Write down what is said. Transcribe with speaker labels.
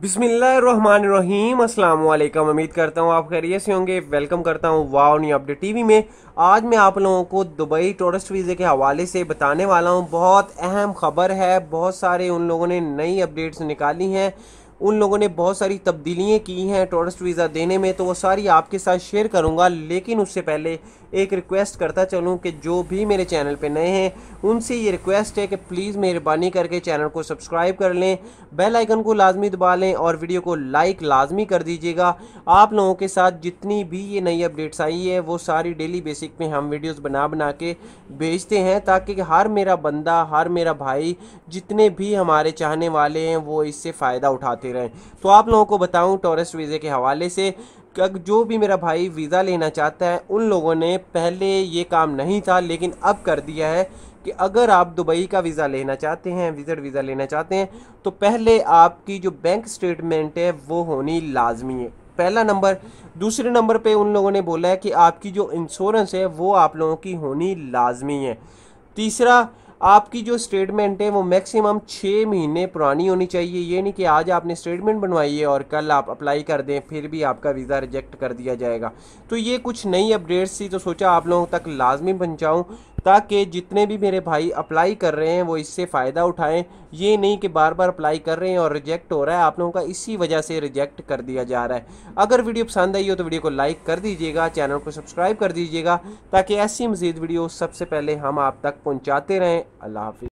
Speaker 1: बिस्मिल्लाम अल्लाम उम्मीद करता हूँ आप खैरियत से होंगे वेलकम करता हूँ वाओ न्यू अपडेट टीवी में आज मैं आप लोगों को दुबई टूरिस्ट वीज़े के हवाले से बताने वाला हूँ बहुत अहम खबर है बहुत सारे उन लोगों ने नई अपडेट्स निकाली हैं उन लोगों ने बहुत सारी तब्दीलियाँ की हैं टूरिस्ट वीज़ा देने में तो वो सारी आपके साथ शेयर करूँगा लेकिन उससे पहले एक रिक्वेस्ट करता चलूँ कि जो भी मेरे चैनल पर नए हैं उनसे ये रिक्वेस्ट है कि प्लीज़ मेहरबानी करके चैनल को सब्सक्राइब कर लें बेल आइकन को लाजमी दबा लें और वीडियो को लाइक लाजमी कर दीजिएगा आप लोगों के साथ जितनी भी ये नई अपडेट्स आई है वो सारी डेली बेसिक में हम वीडियोज़ बना बना के भेजते हैं ताकि हर मेरा बंदा हर मेरा भाई जितने भी हमारे चाहने वाले हैं वो इससे फ़ायदा उठाते रहे हैं तो आप लोगों को बताऊं टूरिस्ट वीज़े के हवाले से जो भी मेरा भाई वीज़ा लेना चाहता है उन लोगों ने पहले ये काम नहीं था लेकिन अब कर दिया है कि अगर आप दुबई का वीज़ा लेना चाहते हैं विज़िट वीज़ा लेना चाहते हैं तो पहले आपकी जो बैंक स्टेटमेंट है वो होनी लाजमी है पहला नंबर दूसरे नंबर पे उन लोगों ने बोला है कि आपकी जो इंश्योरेंस है वो आप लोगों की होनी लाजमी है तीसरा आपकी जो स्टेटमेंट है वो मैक्सिमम छः महीने पुरानी होनी चाहिए ये नहीं कि आज आपने स्टेटमेंट बनवाई है और कल आप अप्लाई कर दें फिर भी आपका वीज़ा रिजेक्ट कर दिया जाएगा तो ये कुछ नई अपडेट्स थी तो सोचा आप लोगों तक लाजमी पहुँचाऊँ ताकि जितने भी मेरे भाई अप्लाई कर रहे हैं वो इससे फ़ायदा उठाएं ये नहीं कि बार बार अप्लाई कर रहे हैं और रिजेक्ट हो रहा है आप लोगों का इसी वजह से रिजेक्ट कर दिया जा रहा है अगर वीडियो पसंद आई हो तो वीडियो को लाइक कर दीजिएगा चैनल को सब्सक्राइब कर दीजिएगा ताकि ऐसी मज़ीद वीडियो सबसे पहले हम आप तक पहुँचाते रहें अल्लाह हाफि